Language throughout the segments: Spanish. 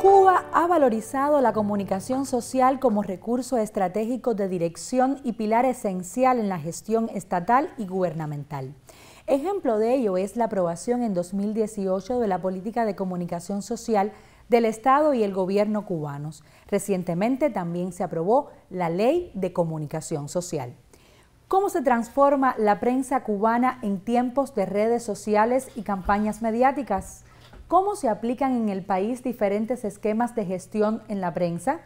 Cuba ha valorizado la comunicación social como recurso estratégico de dirección y pilar esencial en la gestión estatal y gubernamental. Ejemplo de ello es la aprobación en 2018 de la política de comunicación social del Estado y el gobierno cubanos. Recientemente también se aprobó la Ley de Comunicación Social. ¿Cómo se transforma la prensa cubana en tiempos de redes sociales y campañas mediáticas? cómo se aplican en el país diferentes esquemas de gestión en la prensa,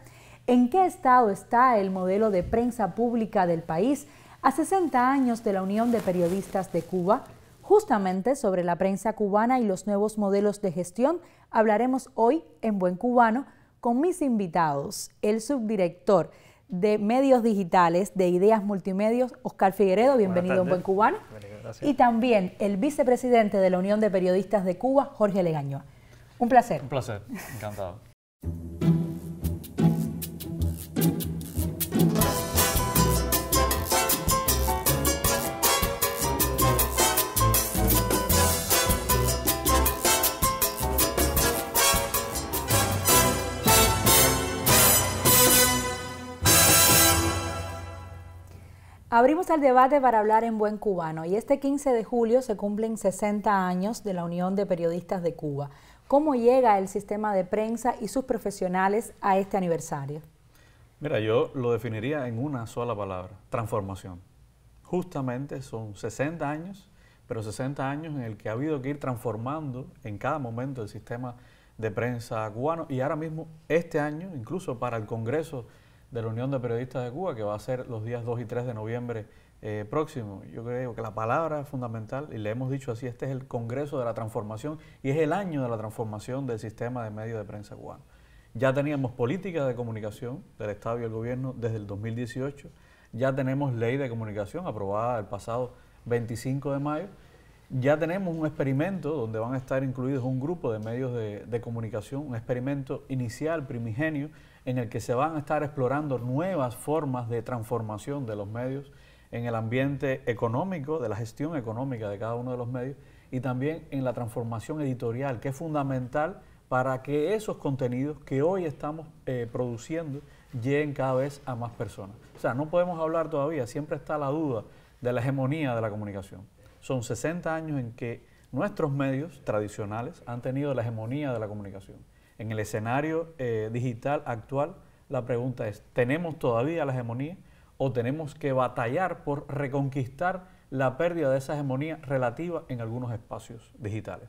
en qué estado está el modelo de prensa pública del país a 60 años de la Unión de Periodistas de Cuba. Justamente sobre la prensa cubana y los nuevos modelos de gestión hablaremos hoy en Buen Cubano con mis invitados, el subdirector de medios digitales de Ideas Multimedios, Oscar Figueredo, bienvenido en Buen Cubano. Y también el vicepresidente de la Unión de Periodistas de Cuba, Jorge Legaño. Un placer. Un placer, encantado. Abrimos el debate para hablar en buen cubano y este 15 de julio se cumplen 60 años de la Unión de Periodistas de Cuba. ¿Cómo llega el sistema de prensa y sus profesionales a este aniversario? Mira, yo lo definiría en una sola palabra, transformación. Justamente son 60 años, pero 60 años en el que ha habido que ir transformando en cada momento el sistema de prensa cubano y ahora mismo este año, incluso para el Congreso de la Unión de Periodistas de Cuba, que va a ser los días 2 y 3 de noviembre eh, próximo. Yo creo que la palabra es fundamental y le hemos dicho así, este es el Congreso de la Transformación y es el año de la transformación del sistema de medios de prensa cubano. Ya teníamos políticas de comunicación del Estado y el Gobierno desde el 2018, ya tenemos ley de comunicación aprobada el pasado 25 de mayo, ya tenemos un experimento donde van a estar incluidos un grupo de medios de comunicación, un experimento inicial, primigenio, en el que se van a estar explorando nuevas formas de transformación de los medios en el ambiente económico, de la gestión económica de cada uno de los medios y también en la transformación editorial, que es fundamental para que esos contenidos que hoy estamos eh, produciendo lleguen cada vez a más personas. O sea, no podemos hablar todavía, siempre está la duda de la hegemonía de la comunicación. Son 60 años en que nuestros medios tradicionales han tenido la hegemonía de la comunicación. En el escenario eh, digital actual, la pregunta es, ¿tenemos todavía la hegemonía o tenemos que batallar por reconquistar la pérdida de esa hegemonía relativa en algunos espacios digitales?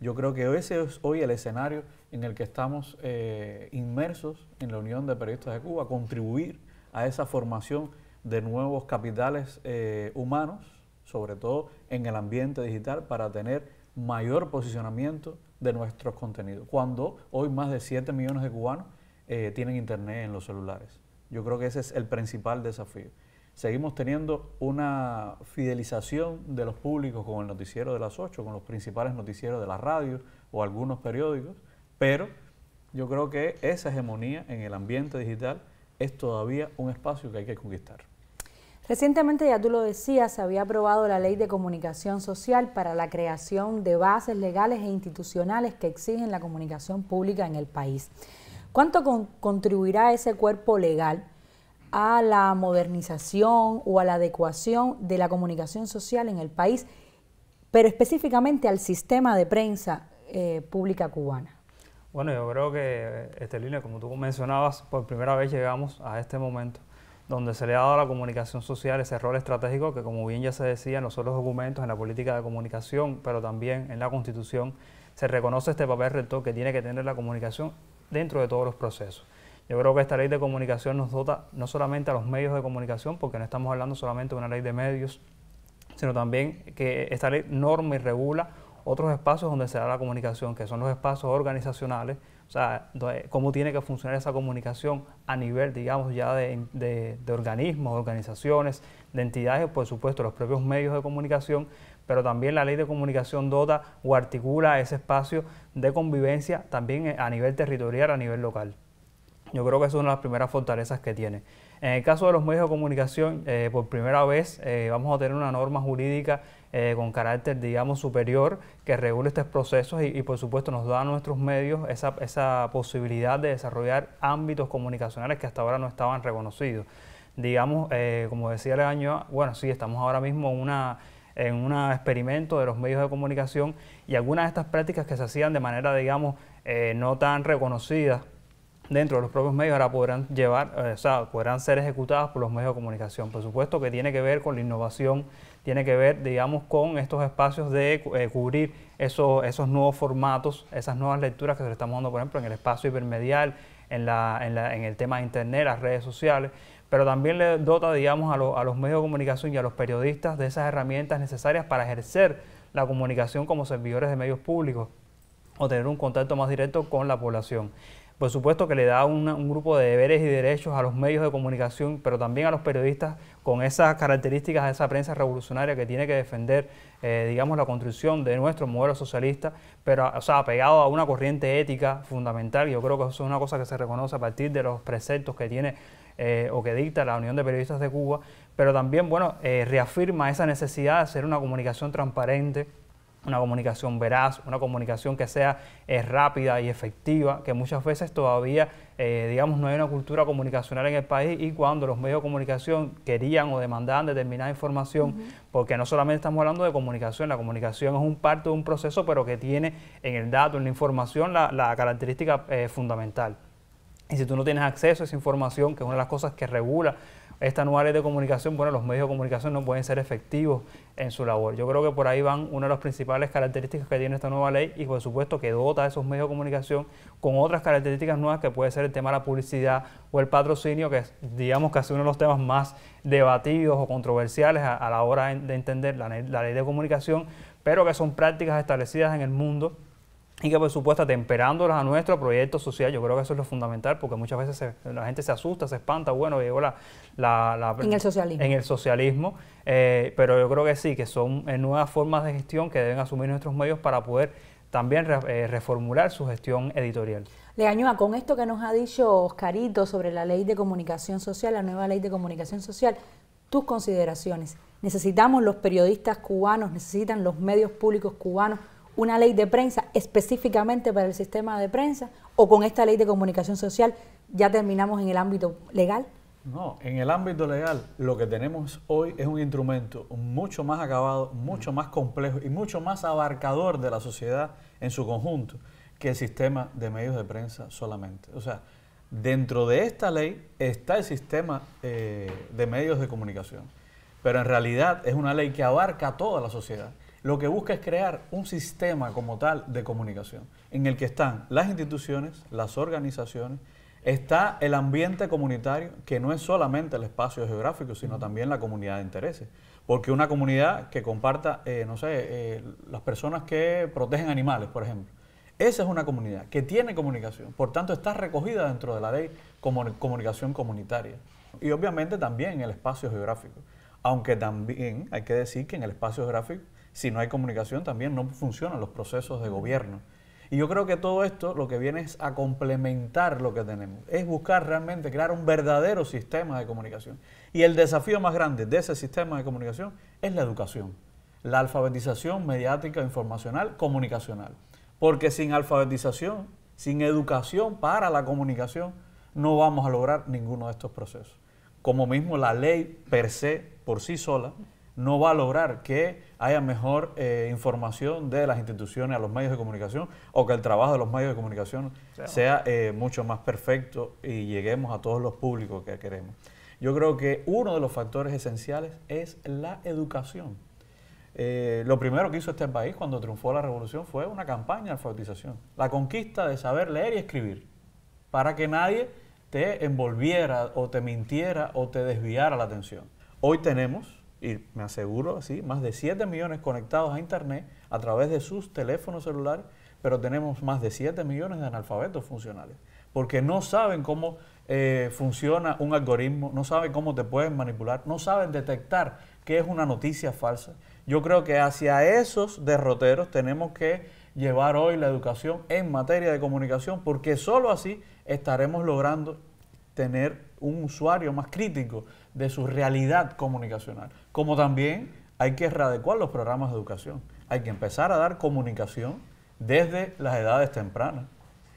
Yo creo que ese es hoy el escenario en el que estamos eh, inmersos en la Unión de Periodistas de Cuba, contribuir a esa formación de nuevos capitales eh, humanos, sobre todo en el ambiente digital, para tener mayor posicionamiento de nuestros contenidos. Cuando hoy más de 7 millones de cubanos eh, tienen internet en los celulares. Yo creo que ese es el principal desafío. Seguimos teniendo una fidelización de los públicos con el noticiero de las 8, con los principales noticieros de la radio o algunos periódicos, pero yo creo que esa hegemonía en el ambiente digital es todavía un espacio que hay que conquistar. Recientemente, ya tú lo decías, se había aprobado la Ley de Comunicación Social para la creación de bases legales e institucionales que exigen la comunicación pública en el país. ¿Cuánto contribuirá ese cuerpo legal a la modernización o a la adecuación de la comunicación social en el país, pero específicamente al sistema de prensa eh, pública cubana? Bueno, yo creo que, eh, Estelina, como tú mencionabas, por primera vez llegamos a este momento donde se le ha dado a la comunicación social ese rol estratégico que, como bien ya se decía en los otros documentos, en la política de comunicación, pero también en la Constitución, se reconoce este papel rector que tiene que tener la comunicación dentro de todos los procesos. Yo creo que esta ley de comunicación nos dota no solamente a los medios de comunicación, porque no estamos hablando solamente de una ley de medios, sino también que esta ley norma y regula otros espacios donde se da la comunicación, que son los espacios organizacionales, o sea, eh, cómo tiene que funcionar esa comunicación a nivel, digamos, ya de, organismos, organizaciones, de entidades, por supuesto, los propios medios de comunicación, pero también la ley de comunicación dota o articula ese espacio de convivencia también eh, a nivel territorial, a nivel local. Yo creo que es una de las primeras fortalezas que tiene. En el caso de los medios de comunicación, eh, por primera vez vamos a tener una norma jurídica eh, con carácter, digamos, superior que regule estos procesos y, por supuesto, nos da a nuestros medios esa, esa posibilidad de desarrollar ámbitos comunicacionales que hasta ahora no estaban reconocidos. Digamos, eh, como decía el año, bueno, sí, estamos ahora mismo en una en un experimento de los medios de comunicación y algunas de estas prácticas que se hacían de manera, digamos, eh, no tan reconocidas dentro de los propios medios ahora podrán llevar, o sea, podrán ser ejecutadas por los medios de comunicación. Por supuesto que tiene que ver con la innovación, tiene que ver, digamos, con estos espacios de eh, cubrir esos, esos nuevos formatos, esas nuevas lecturas que se le estamos dando, por ejemplo, en el espacio hipermedial, en, en, el tema de Internet, las redes sociales, pero también le dota, digamos, a, a los medios de comunicación y a los periodistas de esas herramientas necesarias para ejercer la comunicación como servidores de medios públicos o tener un contacto más directo con la población. Por supuesto que le da un grupo de deberes y derechos a los medios de comunicación, pero también a los periodistas con esas características de esa prensa revolucionaria que tiene que defender, eh, digamos, la construcción de nuestro modelo socialista, pero, o sea, apegado a una corriente ética fundamental. Yo creo que eso es una cosa que se reconoce a partir de los preceptos que tiene eh, o que dicta la Unión de Periodistas de Cuba, pero también, bueno, eh, reafirma esa necesidad de hacer una comunicación transparente una comunicación veraz, una comunicación que sea eh, rápida y efectiva, que muchas veces todavía, eh, digamos, no hay una cultura comunicacional en el país y cuando los medios de comunicación querían o demandaban determinada información, porque no solamente estamos hablando de comunicación, la comunicación es un parte de un proceso, pero que tiene en el dato, en la información, la, característica eh, fundamental. Y si tú no tienes acceso a esa información, que es una de las cosas que regula esta nueva ley de comunicación, bueno, los medios de comunicación no pueden ser efectivos en su labor. Yo creo que por ahí van una de las principales características que tiene esta nueva ley y por supuesto que dota a esos medios de comunicación con otras características nuevas que puede ser el tema de la publicidad o el patrocinio, que es digamos casi uno de los temas más debatidos o controversiales a, la hora de entender la ley de comunicación, pero que son prácticas establecidas en el mundo y que por supuesto temperándolas a nuestro proyecto social, yo creo que eso es lo fundamental, porque muchas veces la gente se asusta, se espanta, bueno, llegó la, en el socialismo. En el socialismo, eh, pero yo creo que sí, que son eh, nuevas formas de gestión que deben asumir nuestros medios para poder también eh, reformular su gestión editorial. le Leañoa, con esto que nos ha dicho Oscarito sobre la ley de comunicación social, la nueva ley de comunicación social, tus consideraciones. ¿Necesitamos los periodistas cubanos, necesitan los medios públicos cubanos una ley de prensa específicamente para el sistema de prensa o con esta ley de comunicación social ya terminamos en el ámbito legal? No, en el ámbito legal lo que tenemos hoy es un instrumento mucho más acabado, mucho más complejo y mucho más abarcador de la sociedad en su conjunto que el sistema de medios de prensa solamente. O sea, dentro de esta ley está el sistema eh, de medios de comunicación, pero en realidad es una ley que abarca a toda la sociedad lo que busca es crear un sistema como tal de comunicación, en el que están las instituciones, las organizaciones, está el ambiente comunitario, que no es solamente el espacio geográfico, sino también la comunidad de intereses. Porque una comunidad que comparta, eh, no sé, eh, las personas que protegen animales, por ejemplo, esa es una comunidad que tiene comunicación, por tanto está recogida dentro de la ley como comunicación comunitaria. Y obviamente también el espacio geográfico. Aunque también hay que decir que en el espacio geográfico si no hay comunicación también no funcionan los procesos de gobierno. Y yo creo que todo esto lo que viene es a complementar lo que tenemos, es buscar realmente crear un verdadero sistema de comunicación. Y el desafío más grande de ese sistema de comunicación es la educación, la alfabetización mediática, informacional, comunicacional. Porque sin alfabetización, sin educación para la comunicación, no vamos a lograr ninguno de estos procesos. Como mismo la ley per se, por sí sola, no va a lograr que haya mejor eh, información de las instituciones a los medios de comunicación o que el trabajo de los medios de comunicación sea eh, mucho más perfecto y lleguemos a todos los públicos que queremos. Yo creo que uno de los factores esenciales es la educación. Eh, lo primero que hizo este país cuando triunfó la revolución fue una campaña de alfabetización, la conquista de saber leer y escribir, para que nadie te envolviera o te mintiera o te desviara la atención. Hoy tenemos y me aseguro, así más de 7 millones conectados a Internet a través de sus teléfonos celulares, pero tenemos más de 7 millones de analfabetos funcionales, porque no saben cómo eh, funciona un algoritmo, no saben cómo te pueden manipular, no saben detectar qué es una noticia falsa. Yo creo que hacia esos derroteros tenemos que llevar hoy la educación en materia de comunicación, porque sólo así estaremos logrando tener un usuario más crítico de su realidad comunicacional. Como también hay que readecuar los programas de educación. Hay que empezar a dar comunicación desde las edades tempranas.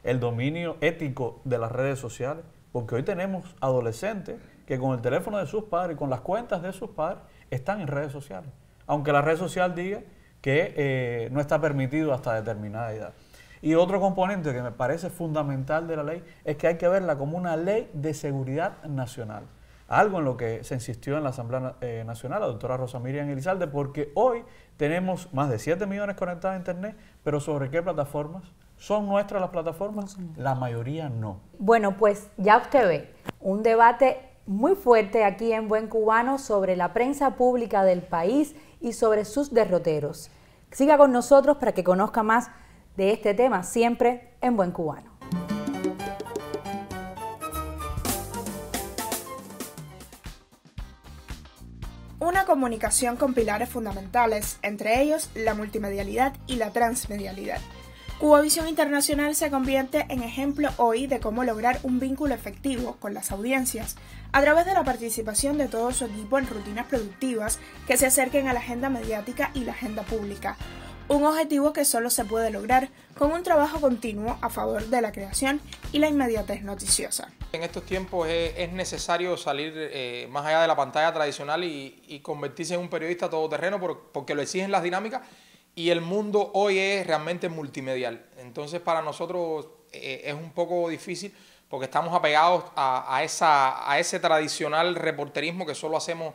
El dominio ético de las redes sociales. Porque hoy tenemos adolescentes que con el teléfono de sus padres, y con las cuentas de sus padres, están en redes sociales. Aunque la red social diga que eh, no está permitido hasta determinada edad. Y otro componente que me parece fundamental de la ley es que hay que verla como una ley de seguridad nacional algo en lo que se insistió en la Asamblea eh, Nacional, la doctora Rosa Miriam Elizalde, porque hoy tenemos más de 7 millones conectados a Internet, pero ¿sobre qué plataformas? ¿Son nuestras las plataformas? La mayoría no. Bueno, pues ya usted ve, un debate muy fuerte aquí en Buen Cubano sobre la prensa pública del país y sobre sus derroteros. Siga con nosotros para que conozca más de este tema siempre en Buen Cubano. comunicación con pilares fundamentales, entre ellos la multimedialidad y la transmedialidad. Cubavisión Internacional se convierte en ejemplo hoy de cómo lograr un vínculo efectivo con las audiencias a través de la participación de todo su equipo en rutinas productivas que se acerquen a la agenda mediática y la agenda pública, un objetivo que solo se puede lograr con un trabajo continuo a favor de la creación y la inmediatez noticiosa. En estos tiempos es, necesario salir eh, más allá de la pantalla tradicional y, convertirse en un periodista todoterreno porque lo exigen las dinámicas y el mundo hoy es realmente multimedial. Entonces para nosotros eh, es un poco difícil porque estamos apegados a, ese tradicional reporterismo que solo hacemos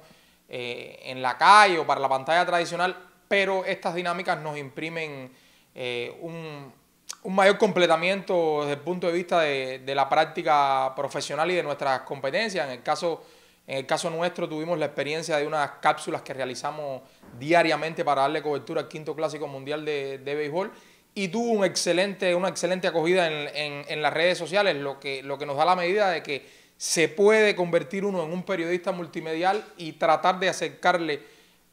eh, en la calle o para la pantalla tradicional, pero estas dinámicas nos imprimen un, un mayor completamiento desde el punto de vista de, la práctica profesional y de nuestras competencias. En el, caso, en el caso nuestro tuvimos la experiencia de unas cápsulas que realizamos diariamente para darle cobertura al quinto clásico mundial de, de béisbol y tuvo excelente, una excelente acogida en, las redes sociales, lo que, lo que nos da la medida de que se puede convertir uno en un periodista multimedial y tratar de acercarle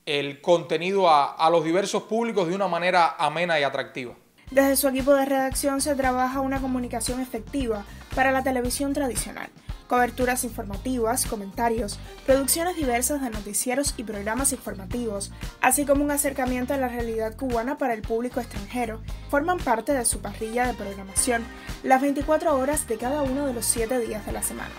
el contenido a los diversos públicos de una manera amena y atractiva. Desde su equipo de redacción se trabaja una comunicación efectiva para la televisión tradicional, coberturas informativas, comentarios, producciones diversas de noticieros y programas informativos, así como un acercamiento a la realidad cubana para el público extranjero, forman parte de su parrilla de programación las 24 horas de cada uno de los 7 días de la semana.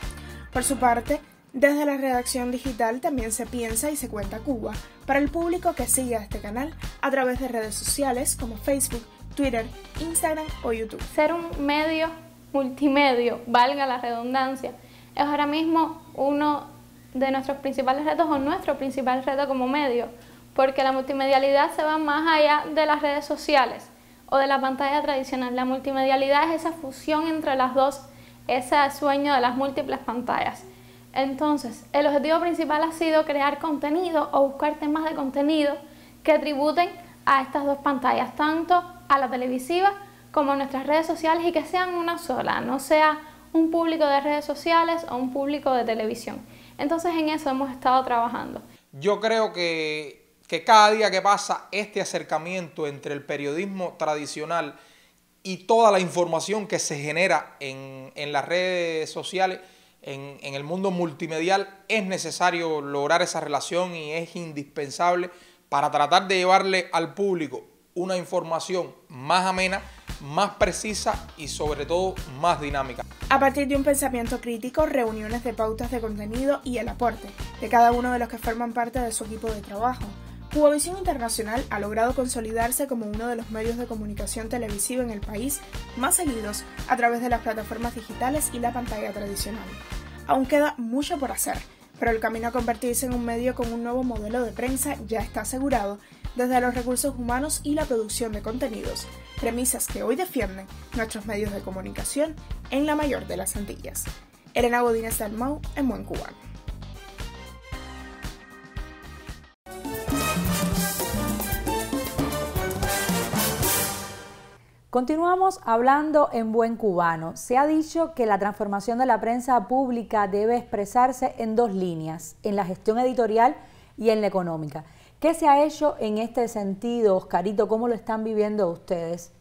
Por su parte, desde la redacción digital también se piensa y se cuenta Cuba para el público que sigue a este canal a través de redes sociales como Facebook, Twitter, Instagram o YouTube. Ser un medio multimedio, valga la redundancia, es ahora mismo uno de nuestros principales retos o nuestro principal reto como medio, porque la multimedialidad se va más allá de las redes sociales o de la pantalla tradicional. La multimedialidad es esa fusión entre las dos, ese sueño de las múltiples pantallas. Entonces, el objetivo principal ha sido crear contenido o buscar temas de contenido que tributen a estas dos pantallas, tanto a la televisiva como nuestras redes sociales y que sean una sola, no sea un público de redes sociales o un público de televisión. Entonces en eso hemos estado trabajando. Yo creo que, cada día que pasa este acercamiento entre el periodismo tradicional y toda la información que se genera en, las redes sociales, en, en, el mundo multimedial, es necesario lograr esa relación y es indispensable para tratar de llevarle al público una información más amena, más precisa y sobre todo más dinámica. A partir de un pensamiento crítico, reuniones de pautas de contenido y el aporte de cada uno de los que forman parte de su equipo de trabajo. visión Internacional ha logrado consolidarse como uno de los medios de comunicación televisiva en el país más seguidos a través de las plataformas digitales y la pantalla tradicional. Aún queda mucho por hacer, pero el camino a convertirse en un medio con un nuevo modelo de prensa ya está asegurado desde los recursos humanos y la producción de contenidos, premisas que hoy defienden nuestros medios de comunicación en la mayor de las Antillas. Elena Godínez Dalmau en Buen Cubano. Continuamos hablando en buen cubano. Se ha dicho que la transformación de la prensa pública debe expresarse en dos líneas, en la gestión editorial y en la económica. ¿Qué se ha hecho en este sentido, Oscarito? ¿Cómo lo están viviendo ustedes?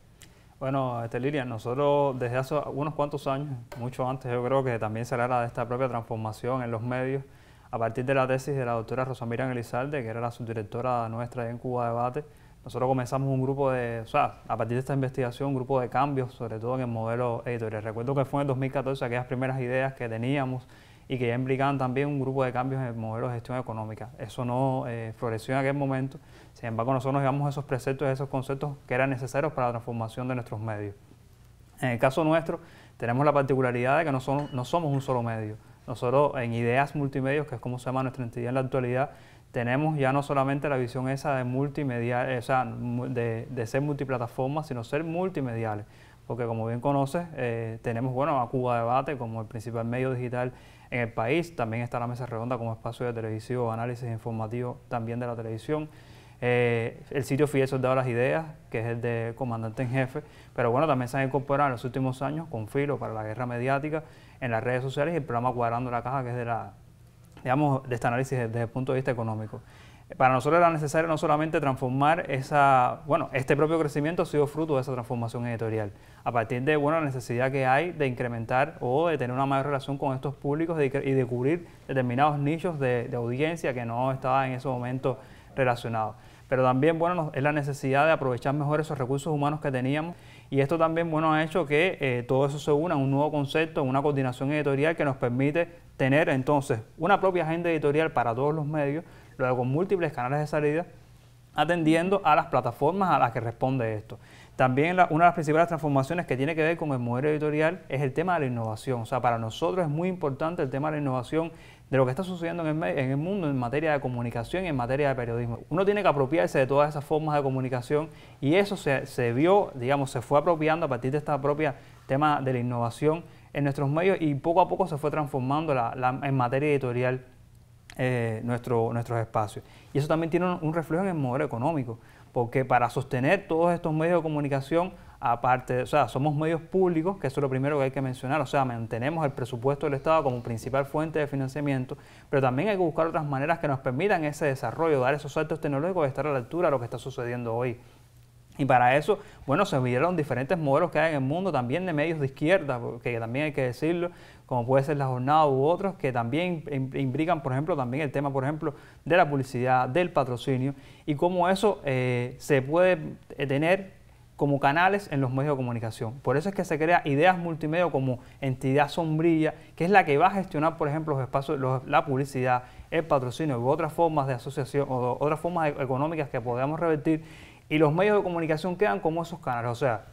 Bueno, este, Lilian, nosotros desde hace unos cuantos años, mucho antes yo creo que también se habla de esta propia transformación en los medios, a partir de la tesis de la doctora Rosamira Elizalde, que era la subdirectora nuestra en Cuba Debate, nosotros comenzamos un grupo de, o sea, a partir de esta investigación, un grupo de cambios, sobre todo en el modelo editorial. Recuerdo que fue en 2014 aquellas primeras ideas que teníamos y que ya implicaban también un grupo de cambios en el modelo de gestión económica. Eso no eh, floreció en aquel momento, sin embargo nosotros llevamos esos preceptos, esos conceptos que eran necesarios para la transformación de nuestros medios. En el caso nuestro tenemos la particularidad de que no, somos un solo medio. Nosotros en Ideas Multimedios, que es como se llama nuestra entidad en la actualidad, tenemos ya no solamente la visión esa de multimedia, o sea, de, ser multiplataforma, sino ser multimediales. Porque como bien conoces, eh, tenemos bueno, a Cuba Debate como el principal medio digital en el país. También está la mesa redonda como espacio de televisivo, análisis informativo también de la televisión. Eh, el sitio FIES soldado de las ideas, que es el de comandante en jefe, pero bueno, también se han incorporado en los últimos años con filo para la guerra mediática en las redes sociales y el programa Cuadrando la Caja, que es de la, digamos, de este análisis desde el punto de vista económico para nosotros era necesario no solamente transformar esa, bueno, este propio crecimiento ha sido fruto de esa transformación editorial, a partir de, bueno, la necesidad que hay de incrementar o de tener una mayor relación con estos públicos y de cubrir determinados nichos de, audiencia que no estaba en ese momento relacionado. Pero también, bueno, es la necesidad de aprovechar mejor esos recursos humanos que teníamos y esto también, bueno, ha hecho que eh, todo eso se una en un nuevo concepto, una coordinación editorial que nos permite tener entonces una propia agenda editorial para todos los medios, luego con múltiples canales de salida, atendiendo a las plataformas a las que responde esto. También una de las principales transformaciones que tiene que ver con el modelo editorial es el tema de la innovación. O sea, para nosotros es muy importante el tema de la innovación de lo que está sucediendo en el, mundo en materia de comunicación y en materia de periodismo. Uno tiene que apropiarse de todas esas formas de comunicación y eso se, vio, digamos, se fue apropiando a partir de esta propia tema de la innovación en nuestros medios y poco a poco se fue transformando en materia editorial eh, nuestros espacios. Y eso también tiene un reflejo en el modelo económico, porque para sostener todos estos medios de comunicación, aparte, o sea, somos medios públicos, que eso es lo primero que hay que mencionar, o sea, mantenemos el presupuesto del Estado como principal fuente de financiamiento, pero también hay que buscar otras maneras que nos permitan ese desarrollo, dar esos saltos tecnológicos, estar a la altura de lo que está sucediendo hoy. Y para eso, bueno, se vieron diferentes modelos que hay en el mundo, también de medios de izquierda, que también hay que decirlo, como puede ser la jornada u otros, que también imbrican, por ejemplo, también el tema, por ejemplo, de la publicidad, del patrocinio, y cómo eso eh, se puede eh, tener como canales en los medios de comunicación. Por eso es que se crea Ideas Multimedia como entidad sombrilla, que es la que va a gestionar, por ejemplo, los espacios, la publicidad, el patrocinio u otras formas de asociación o otras formas económicas que podamos revertir y los medios de comunicación quedan como esos canales. O sea,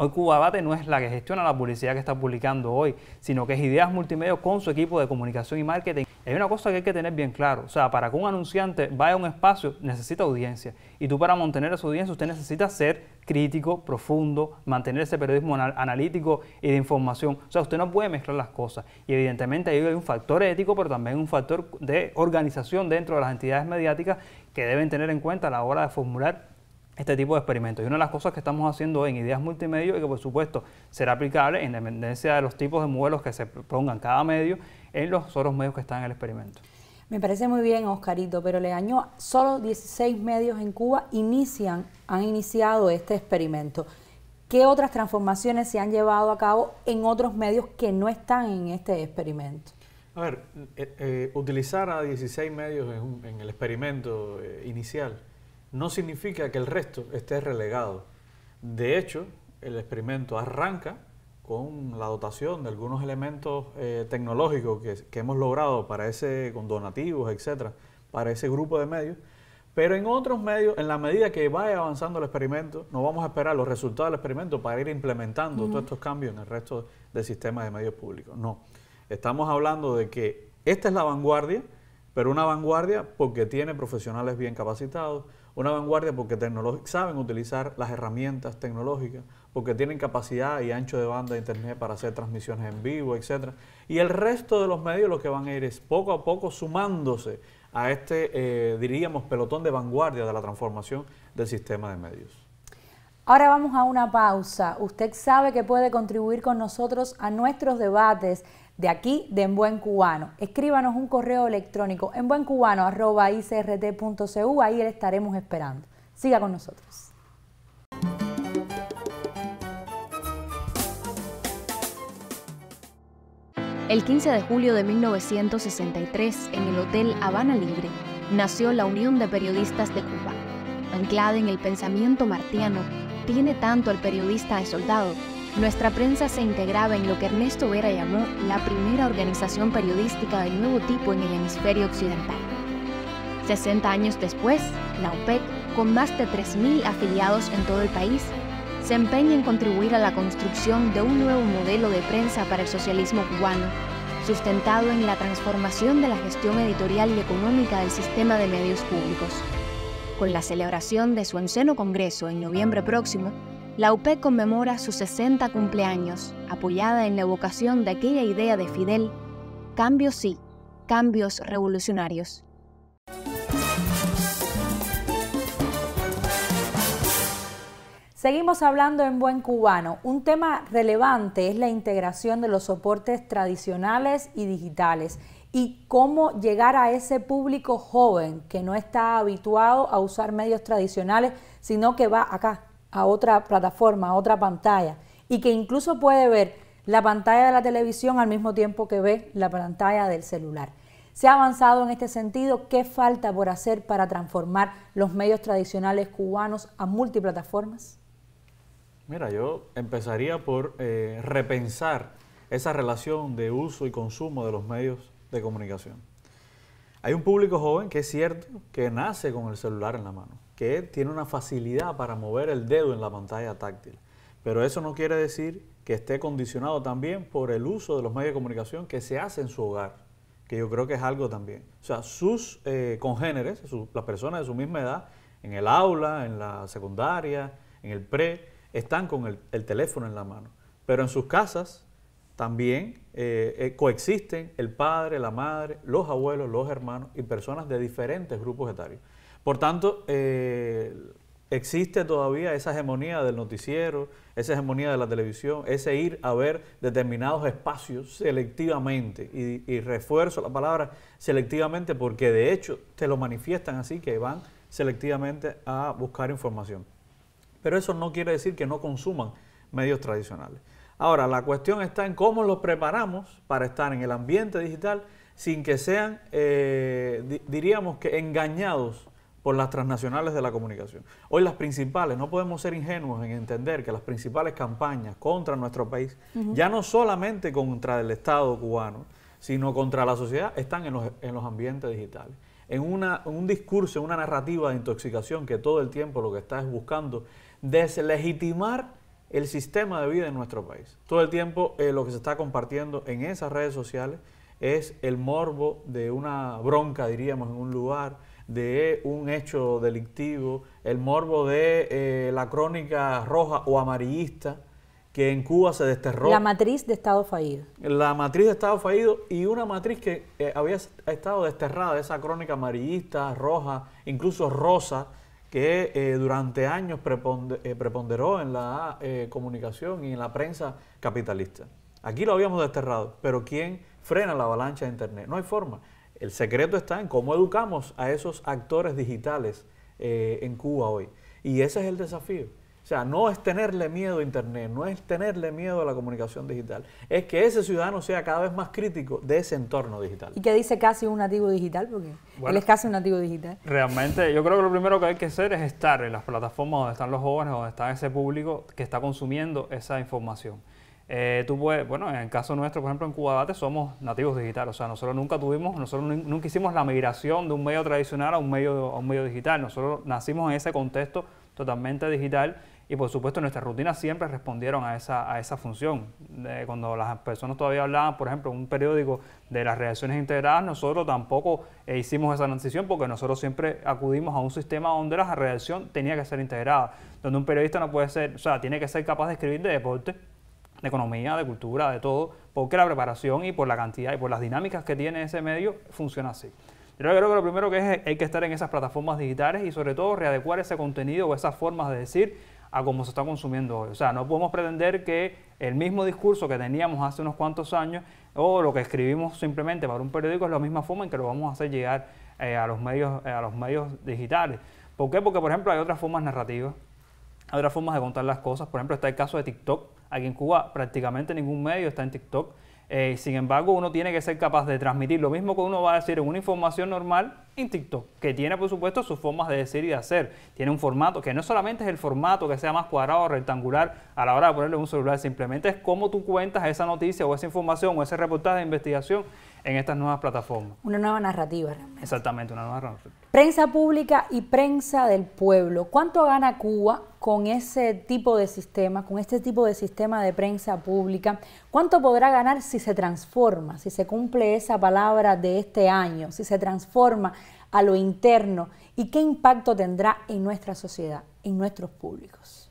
Hoy Cubabate no es la que gestiona la publicidad que está publicando hoy, sino que es Ideas Multimedia con su equipo de comunicación y marketing. Hay una cosa que hay que tener bien claro, o sea, para que un anunciante vaya a un espacio necesita audiencia y tú para mantener esa audiencia usted necesita ser crítico, profundo, mantener ese periodismo analítico y de información. O sea, usted no puede mezclar las cosas y evidentemente ahí hay un factor ético, pero también un factor de organización dentro de las entidades mediáticas que deben tener en cuenta a la hora de formular este tipo de experimentos. Y una de las cosas que estamos haciendo en Ideas Multimedia y que por supuesto será aplicable en dependencia de los tipos de modelos que se pongan cada medio en los otros medios que están en el experimento. Me parece muy bien, Oscarito, pero le año solo 16 medios en Cuba inician, han iniciado este experimento. ¿Qué otras transformaciones se han llevado a cabo en otros medios que no están en este experimento? A ver, eh, eh, utilizar a 16 medios en, el experimento eh, inicial no significa que el resto esté relegado. De hecho, el experimento arranca con la dotación de algunos elementos eh, tecnológicos que, hemos logrado para ese, con donativos, etcétera, para ese grupo de medios. Pero en otros medios, en la medida que vaya avanzando el experimento, no vamos a esperar los resultados del experimento para ir implementando todos estos cambios en el resto del sistema de medios públicos. No. Estamos hablando de que esta es la vanguardia, pero una vanguardia porque tiene profesionales bien capacitados, una vanguardia porque saben utilizar las herramientas tecnológicas, porque tienen capacidad y ancho de banda de internet para hacer transmisiones en vivo, etc. Y el resto de los medios lo que van a ir es poco a poco sumándose a este, eh, diríamos, pelotón de vanguardia de la transformación del sistema de medios. Ahora vamos a una pausa. Usted sabe que puede contribuir con nosotros a nuestros debates de aquí de En Buen Cubano. Escríbanos un correo electrónico en buencubano.icrt.cu, ahí le estaremos esperando. Siga con nosotros. El 15 de julio de 1963, en el Hotel Habana Libre, nació la Unión de Periodistas de Cuba, anclada en el pensamiento martiano tiene tanto al periodista de soldado, nuestra prensa se integraba en lo que Ernesto Vera llamó la primera organización periodística de nuevo tipo en el hemisferio occidental. 60 años después, la OPEC, con más de 3.000 afiliados en todo el país, se empeña en contribuir a la construcción de un nuevo modelo de prensa para el socialismo cubano, sustentado en la transformación de la gestión editorial y económica del sistema de medios públicos. Con la celebración de su enceno congreso en noviembre próximo, la UPEC conmemora sus 60 cumpleaños, apoyada en la evocación de aquella idea de Fidel, cambios sí, cambios revolucionarios. Seguimos hablando en Buen Cubano. Un tema relevante es la integración de los soportes tradicionales y digitales y cómo llegar a ese público joven que no está habituado a usar medios tradicionales, sino que va acá, a otra plataforma, a otra pantalla, y que incluso puede ver la pantalla de la televisión al mismo tiempo que ve la pantalla del celular. ¿Se ha avanzado en este sentido? ¿Qué falta por hacer para transformar los medios tradicionales cubanos a multiplataformas? Mira, yo empezaría por eh, repensar esa relación de uso y consumo de los medios de comunicación. Hay un público joven que es cierto que nace con el celular en la mano, que tiene una facilidad para mover el dedo en la pantalla táctil, pero eso no quiere decir que esté condicionado también por el uso de los medios de comunicación que se hace en su hogar, que yo creo que es algo también. O sea, sus eh, congéneres, las personas de su misma edad, en el aula, en la secundaria, en el pre, están con el, el teléfono en la mano, pero en sus casas también eh, eh, coexisten el padre, la madre, los abuelos, los hermanos y personas de diferentes grupos etarios. Por tanto, eh, existe todavía esa hegemonía del noticiero, esa hegemonía de la televisión, ese ir a ver determinados espacios selectivamente, y, y, refuerzo la palabra selectivamente porque de hecho te lo manifiestan así, que van selectivamente a buscar información. Pero eso no quiere decir que no consuman medios tradicionales. Ahora, la cuestión está en cómo los preparamos para estar en el ambiente digital sin que sean, eh, diríamos que, engañados por las transnacionales de la comunicación. Hoy las principales, no podemos ser ingenuos en entender que las principales campañas contra nuestro país, ya no solamente contra el Estado cubano, sino contra la sociedad, están en los, ambientes digitales. En, en un discurso, en una narrativa de intoxicación que todo el tiempo lo que está es buscando deslegitimar el sistema de vida en nuestro país. Todo el tiempo eh, lo que se está compartiendo en esas redes sociales es el morbo de una bronca, diríamos, en un lugar, de un hecho delictivo, el morbo de eh, la crónica roja o amarillista que en Cuba se desterró. La matriz de Estado fallido. La matriz de Estado fallido y una matriz que eh, había estado desterrada, esa crónica amarillista, roja, incluso rosa, que eh, durante años eh, preponderó en la eh, comunicación y en la prensa capitalista. Aquí lo habíamos desterrado, pero ¿quién frena la avalancha de Internet? No hay forma. El secreto está en cómo educamos a esos actores digitales en Cuba hoy. Y ese es el desafío. O sea, no es tenerle miedo a Internet, no es tenerle miedo a la comunicación digital, es que ese ciudadano sea cada vez más crítico de ese entorno digital. ¿Y qué dice casi un nativo digital? Porque él es casi un nativo digital. Realmente, yo creo que lo primero que hay que hacer es estar en las plataformas donde están los jóvenes, donde está ese público que está consumiendo esa información. Eh, tú puedes, bueno, en el caso nuestro, por ejemplo, en Cubadate somos nativos digitales, o sea, nosotros nunca tuvimos, nosotros nunca hicimos la migración de un medio tradicional a un medio, a un medio digital, nosotros nacimos en ese contexto totalmente digital y por supuesto nuestras rutinas siempre respondieron a esa, a esa función. cuando las personas todavía hablaban, por ejemplo, en un periódico de las reacciones integradas, nosotros tampoco eh, hicimos esa transición porque nosotros siempre acudimos a un sistema donde la reacción tenía que ser integrada, donde un periodista no puede ser, o sea, tiene que ser capaz de escribir de deporte, de economía, de cultura, de todo, porque la preparación y por la cantidad y por las dinámicas que tiene ese medio funciona así. Yo creo que lo primero que es hay que estar en esas plataformas digitales y sobre todo readecuar ese contenido o esas formas de decir a cómo se está consumiendo hoy. O sea, no podemos pretender que el mismo discurso que teníamos hace unos cuantos años o lo que escribimos simplemente para un periódico es la misma forma en que lo vamos a hacer llegar eh, a, los medios, eh, a los medios digitales. ¿Por qué? Porque, por ejemplo, hay otras formas narrativas, hay otras formas de contar las cosas. Por ejemplo, está el caso de TikTok. Aquí en Cuba prácticamente ningún medio está en TikTok. Eh, sin embargo, uno tiene que ser capaz de transmitir lo mismo que uno va a decir en una información normal en TikTok, que tiene por supuesto sus formas de decir y de hacer. Tiene un formato que no solamente es el formato que sea más cuadrado o rectangular a la hora de ponerle un celular, simplemente es cómo tú cuentas esa noticia o esa información o ese reportaje de investigación en estas nuevas plataformas. Una nueva narrativa realmente. Exactamente, una nueva narrativa. Prensa pública y prensa del pueblo. ¿Cuánto gana Cuba con ese tipo de sistema, con este tipo de sistema de prensa pública? ¿Cuánto podrá ganar si se transforma, si se cumple esa palabra de este año, si se transforma a lo interno? ¿Y qué impacto tendrá en nuestra sociedad, en nuestros públicos?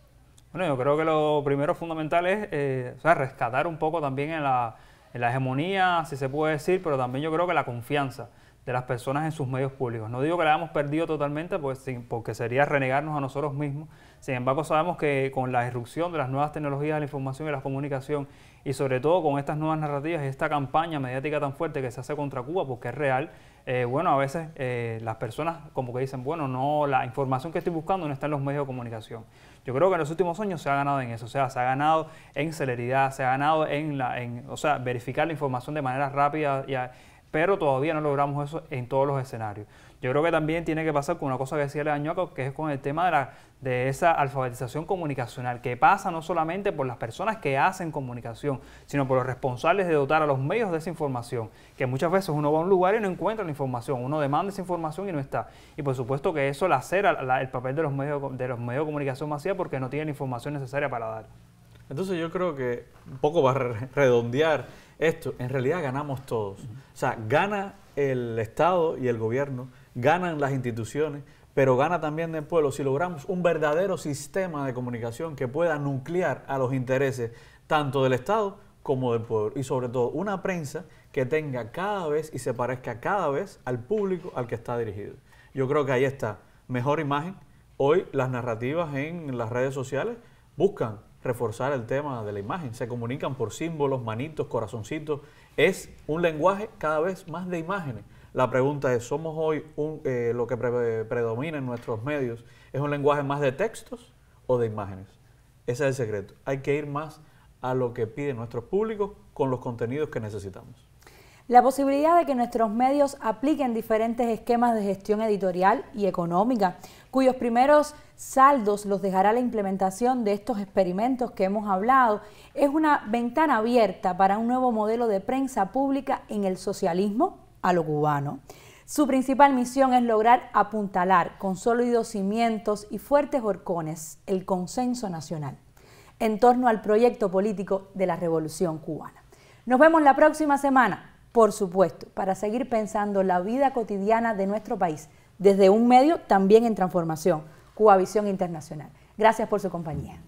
Bueno, yo creo que lo primero fundamental es eh, rescatar un poco también en la la hegemonía, si se puede decir, pero también yo creo que la confianza de las personas en sus medios públicos. No digo que la hayamos perdido totalmente, pues, porque sería renegarnos a nosotros mismos. Sin embargo, sabemos que con la irrupción de las nuevas tecnologías de la información y la comunicación, y sobre todo con estas nuevas narrativas y esta campaña mediática tan fuerte que se hace contra Cuba, porque es real, eh, bueno, a veces eh, las personas como que dicen, bueno, no, la información que estoy buscando no está en los medios de comunicación. Yo creo que en los últimos años se ha ganado en eso, o sea, se ha ganado en celeridad, se ha ganado en, o sea, verificar la información de manera rápida, pero todavía no logramos eso en todos los escenarios. Yo creo que también tiene que pasar con una cosa que decía año, que es con el tema de, la, de esa alfabetización comunicacional, que pasa no solamente por las personas que hacen comunicación, sino por los responsables de dotar a los medios de esa información, que muchas veces uno va a un lugar y no encuentra la información, uno demanda esa información y no está. Y por supuesto que eso lacera la, el papel de los, medios, de los medios de comunicación masiva porque no tienen la información necesaria para dar. Entonces yo creo que un poco para redondear esto, en realidad ganamos todos. O sea, gana el Estado y el gobierno ganan las instituciones, pero gana también el pueblo si logramos un verdadero sistema de comunicación que pueda nuclear a los intereses tanto del Estado como del pueblo. Y sobre todo una prensa que tenga cada vez y se parezca cada vez al público al que está dirigido. Yo creo que ahí está mejor imagen. Hoy las narrativas en las redes sociales buscan reforzar el tema de la imagen. Se comunican por símbolos, manitos, corazoncitos. Es un lenguaje cada vez más de imágenes. La pregunta es, ¿somos hoy un, eh, lo que predomina en nuestros medios? ¿Es un lenguaje más de textos o de imágenes? Ese es el secreto. Hay que ir más a lo que piden nuestros públicos con los contenidos que necesitamos. La posibilidad de que nuestros medios apliquen diferentes esquemas de gestión editorial y económica, cuyos primeros saldos los dejará la implementación de estos experimentos que hemos hablado, es una ventana abierta para un nuevo modelo de prensa pública en el socialismo a lo cubano. Su principal misión es lograr apuntalar con sólidos cimientos y fuertes horcones el consenso nacional en torno al proyecto político de la Revolución cubana. Nos vemos la próxima semana, por supuesto, para seguir pensando la vida cotidiana de nuestro país desde un medio también en transformación, Visión Internacional. Gracias por su compañía.